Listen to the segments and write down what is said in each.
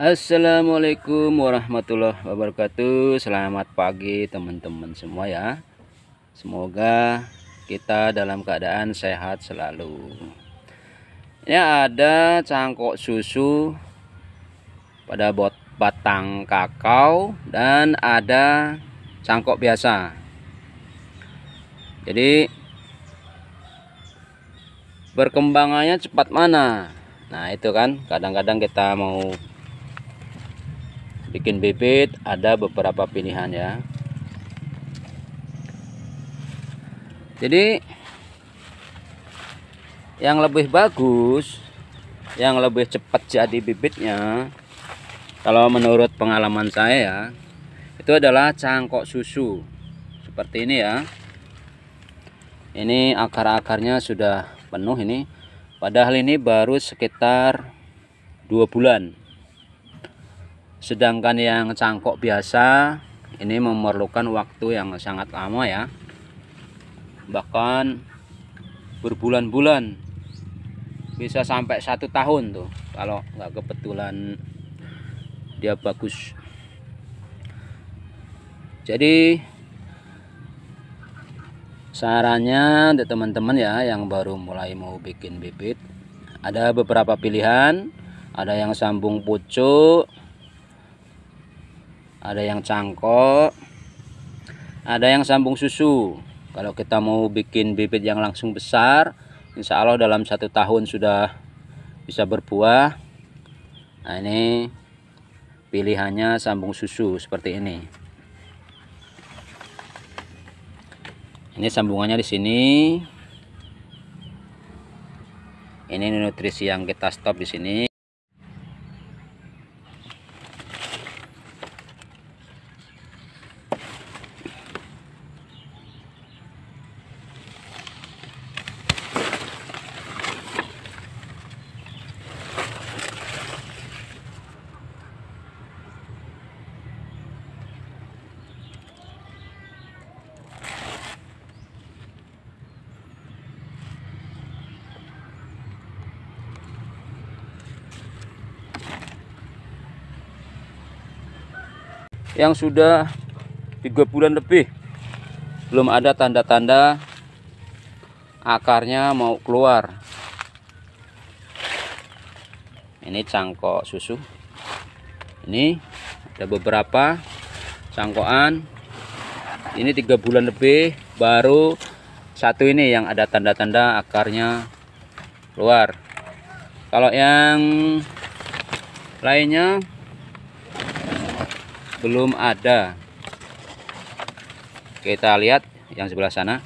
Assalamualaikum warahmatullahi wabarakatuh Selamat pagi teman-teman semua ya Semoga kita dalam keadaan sehat selalu Ini ya, ada cangkok susu Pada bot batang kakao Dan ada cangkok biasa Jadi Berkembangannya cepat mana Nah itu kan kadang-kadang kita mau bikin bibit ada beberapa pilihan ya jadi yang lebih bagus yang lebih cepat jadi bibitnya kalau menurut pengalaman saya ya itu adalah cangkok susu seperti ini ya ini akar-akarnya sudah penuh ini padahal ini baru sekitar dua bulan sedangkan yang cangkok biasa ini memerlukan waktu yang sangat lama ya bahkan berbulan-bulan bisa sampai satu tahun tuh kalau nggak kebetulan dia bagus jadi sarannya untuk teman-teman ya yang baru mulai mau bikin bibit ada beberapa pilihan ada yang sambung pucuk ada yang cangkok ada yang sambung susu kalau kita mau bikin bibit yang langsung besar Insya Allah dalam satu tahun sudah bisa berbuah nah ini pilihannya sambung susu seperti ini ini sambungannya di sini ini nutrisi yang kita stop di sini yang sudah tiga bulan lebih belum ada tanda-tanda akarnya mau keluar ini cangkok susu ini ada beberapa cangkokan ini tiga bulan lebih baru satu ini yang ada tanda-tanda akarnya keluar kalau yang lainnya belum ada kita lihat yang sebelah sana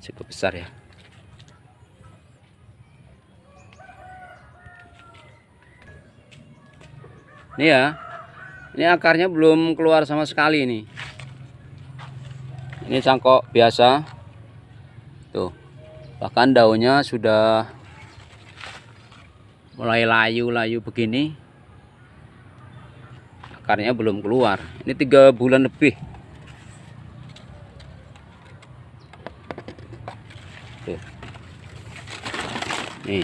cukup besar ya ini ya ini akarnya belum keluar sama sekali ini. ini cangkok biasa tuh bahkan daunnya sudah mulai layu-layu begini akarnya belum keluar ini tiga bulan lebih tuh. nih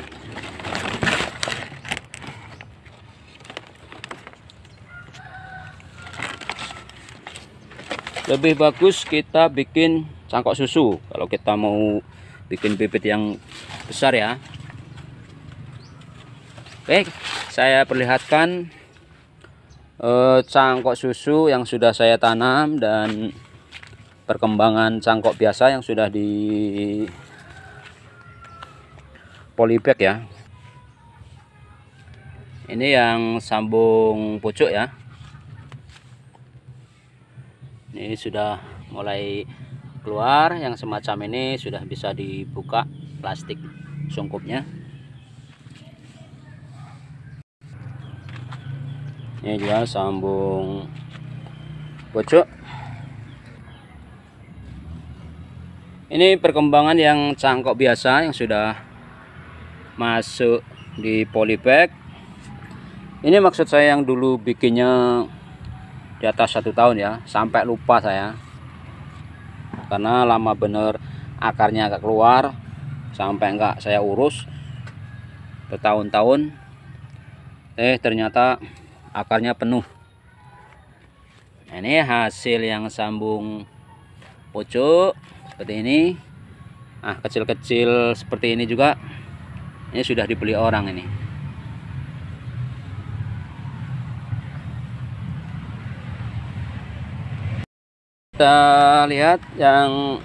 lebih bagus kita bikin cangkok susu kalau kita mau bikin bibit yang besar ya oke saya perlihatkan eh, cangkok susu yang sudah saya tanam dan perkembangan cangkok biasa yang sudah di polybag ya ini yang sambung pucuk ya ini sudah mulai keluar yang semacam ini sudah bisa dibuka plastik sungkupnya ini juga sambung pojok ini perkembangan yang cangkok biasa yang sudah masuk di polybag ini maksud saya yang dulu bikinnya di atas satu tahun ya sampai lupa saya karena lama bener akarnya agak keluar sampai enggak saya urus bertahun-tahun eh ternyata akarnya penuh nah, ini hasil yang sambung pucuk seperti ini ah kecil-kecil seperti ini juga ini sudah dibeli orang ini kita lihat yang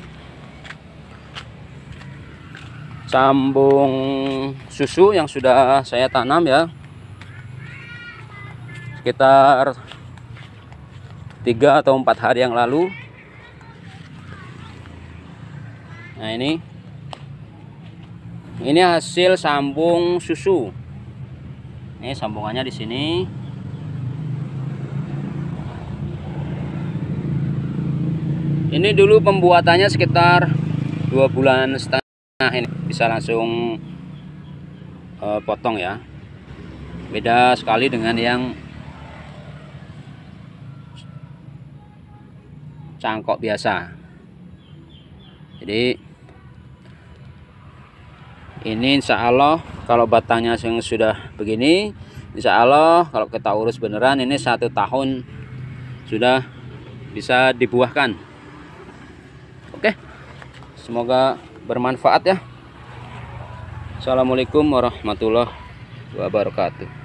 sambung susu yang sudah saya tanam ya sekitar tiga atau empat hari yang lalu nah ini ini hasil sambung susu ini sambungannya di sini ini dulu pembuatannya sekitar dua bulan setengah ini bisa langsung uh, potong ya beda sekali dengan yang cangkok biasa jadi ini insya Allah kalau batangnya yang sudah begini insya Allah kalau kita urus beneran ini satu tahun sudah bisa dibuahkan semoga bermanfaat ya Assalamualaikum warahmatullahi wabarakatuh